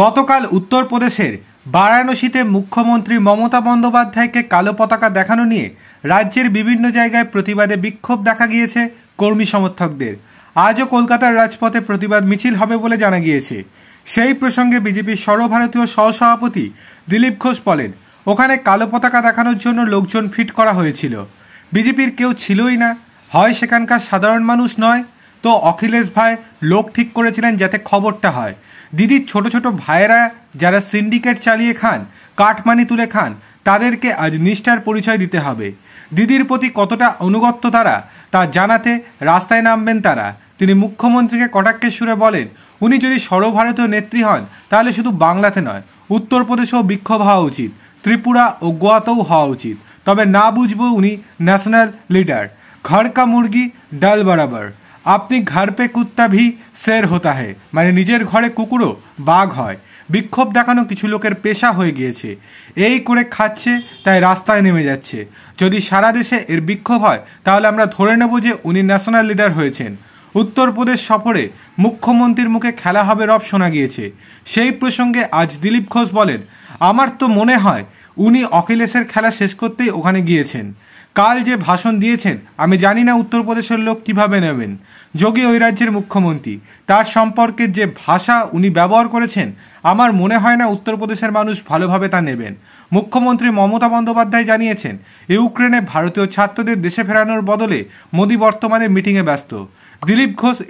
গতকাল উত্তরপ্রদেশের বারাণসীতে মুখ্যমন্ত্রী মমতা বন্দ্যোপাধ্যায়কে কালো পতাকা দেখানো নিয়ে রাজ্যের বিভিন্ন জায়গায় প্রতিবাদে বিক্ষোভ দেখা গিয়েছে কর্মী সমর্থকদের আজও কলকাতার রাজপথে প্রতিবাদ মিছিল হবে বলে জানা গিয়েছে সেই প্রসঙ্গে বিজেপির সর্বভারতীয় সহসভাপতি দিলীপ ঘোষ বলেন ওখানে কালো পতাকা দেখানোর জন্য লোকজন ফিট করা হয়েছিল বিজেপির কেউ ছিলই না হয় সেখানকার সাধারণ মানুষ নয় তো অখিলেশ ভাই লোক ঠিক করেছিলেন যাতে খবরটা হয় দিদির ছোট ছোট ভাইয়েরা যারা সিন্ডিকেট চালিয়ে খান কাঠমানি তুলে খান তাদেরকে আজ নিষ্ঠার পরিচয় দিতে হবে দিদির প্রতি কতটা অনুগত্য তারা তা জানাতে রাস্তায় নামবেন তারা তিনি মুখ্যমন্ত্রীকে কটাক্ষের সুরে বলেন উনি যদি সর্বভারতীয় নেত্রী হন তাহলে শুধু বাংলাতে নয় উত্তরপ্রদেশেও বিক্ষোভ হওয়া উচিত ত্রিপুরা ও গোয়াতেও হওয়া উচিত তবে না বুঝবো উনি ন্যাশনাল লিডার ঘরকা মুরগি ডাল বরাবর আপনি ঘর পে কুত্তা ভি শের হতা হে মানে নিজের ঘরে কুকুরও বাঘ হয় বিক্ষোভ দেখানো কিছু লোকের পেশা হয়ে গিয়েছে এই করে খাচ্ছে তাই রাস্তায় নেমে যাচ্ছে যদি সারা দেশে এর বিক্ষোভ হয় তাহলে আমরা ধরে নেব যে উনি ন্যাশনাল লিডার হয়েছেন উত্তরপ্রদেশ সফরে মুখ্যমন্ত্রীর মুখে খেলা হবে রব শোনা গিয়েছে সেই প্রসঙ্গে আজ দিলীপ ঘোষ বলেন আমার তো মনে হয় উনি অখিলেশের খেলা শেষ করতেই ওখানে গিয়েছেন কাল যে ভাষণ দিয়েছেন আমি জানি না উত্তরপ্রদেশের লোক কিভাবে নেবেন যোগী ওই রাজ্যের মুখ্যমন্ত্রী তার সম্পর্কে যে ভাষা উনি ব্যবহার করেছেন আমার মনে হয় না উত্তরপ্রদেশের মানুষ ভালোভাবে তা নেবেন মুখ্যমন্ত্রী মমতা বন্দ্যোপাধ্যায় জানিয়েছেন ইউক্রেনে ভারতীয় ছাত্রদের দেশে ফেরানোর বদলে মোদী বর্তমানে মিটিংয়ে ব্যস্ত দিলীপ ঘোষ